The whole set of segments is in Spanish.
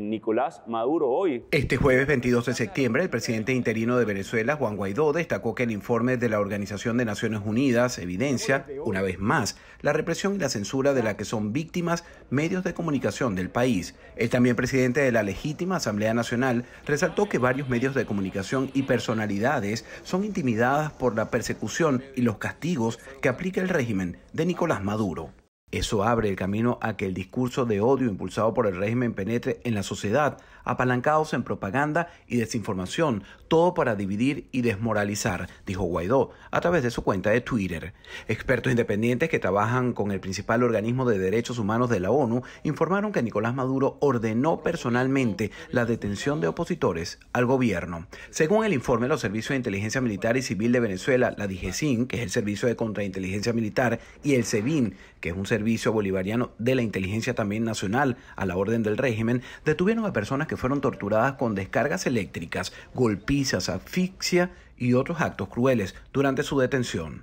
Nicolás Maduro hoy. Este jueves 22 de septiembre, el presidente interino de Venezuela, Juan Guaidó, destacó que el informe de la Organización de Naciones Unidas evidencia, una vez más, la represión y la censura de la que son víctimas medios de comunicación del país. El también presidente de la legítima Asamblea Nacional resaltó que varios medios de comunicación y personalidades son intimidadas por la persecución y los castigos que aplica el régimen de Nicolás Maduro. Eso abre el camino a que el discurso de odio impulsado por el régimen penetre en la sociedad, apalancados en propaganda y desinformación, todo para dividir y desmoralizar, dijo Guaidó a través de su cuenta de Twitter. Expertos independientes que trabajan con el principal organismo de derechos humanos de la ONU informaron que Nicolás Maduro ordenó personalmente la detención de opositores al gobierno. Según el informe, los servicios de inteligencia militar y civil de Venezuela, la DIGESIN, que es el servicio de contrainteligencia militar, y el SEBIN, que es un servicio Servicio Bolivariano de la Inteligencia también Nacional a la orden del régimen, detuvieron a personas que fueron torturadas con descargas eléctricas, golpizas, asfixia y otros actos crueles durante su detención.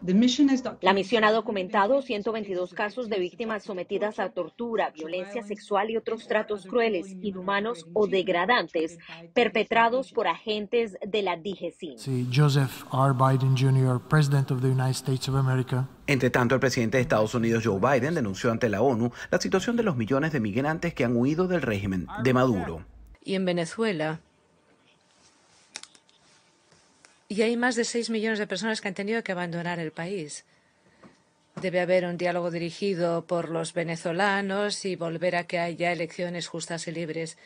La misión ha documentado 122 casos de víctimas sometidas a tortura, violencia sexual y otros tratos crueles, inhumanos o degradantes perpetrados por agentes de la DGC. Joseph R. Biden Jr., Entre tanto, el presidente de Estados Unidos, Joe Biden, denunció ante la ONU la situación de los millones de migrantes que han huido del régimen de Maduro. Y en Venezuela, y hay más de 6 millones de personas que han tenido que abandonar el país. Debe haber un diálogo dirigido por los venezolanos y volver a que haya elecciones justas y libres.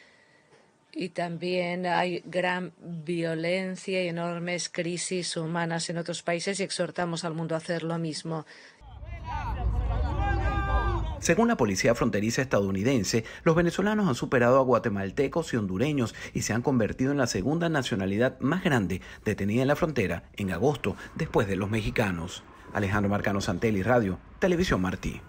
Y también hay gran violencia y enormes crisis humanas en otros países y exhortamos al mundo a hacer lo mismo. Según la Policía Fronteriza estadounidense, los venezolanos han superado a guatemaltecos y hondureños y se han convertido en la segunda nacionalidad más grande detenida en la frontera en agosto, después de los mexicanos. Alejandro Marcano Santelli, Radio, Televisión Martí.